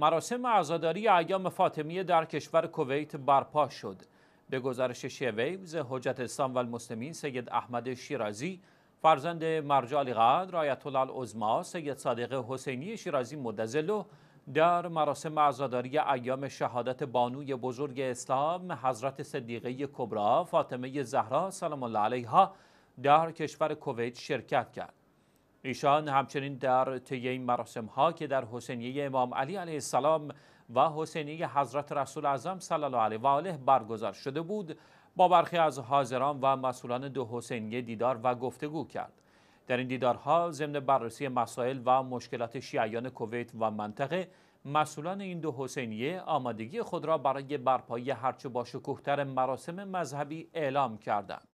مراسم عزاداری ایام فاطمیه در کشور کویت برپا شد. به گزارش شیویوز حجت اسلام و سید احمد شیرازی فرزند مرجع قادر آیت الله العظما سید صادق حسینی شیرازی مدزلو در مراسم عزاداری ایام شهادت بانوی بزرگ اسلام حضرت صدیقه کبرا فاطمه زهرا سلام الله علیها در کشور کویت شرکت کرد. ایشان همچنین در طی این مراسم ها که در حسینیه امام علی علیه السلام و حسینیه حضرت رسول اعظم صلی الله علیه و آله برگزار شده بود با برخی از حاضران و مسئولان دو حسینیه دیدار و گفتگو کرد در این دیدارها ضمن بررسی مسائل و مشکلات شیعیان کویت و منطقه مسئولان این دو حسینیه آمادگی خود را برای برپایی هرچه باشکوهتر مراسم مذهبی اعلام کردند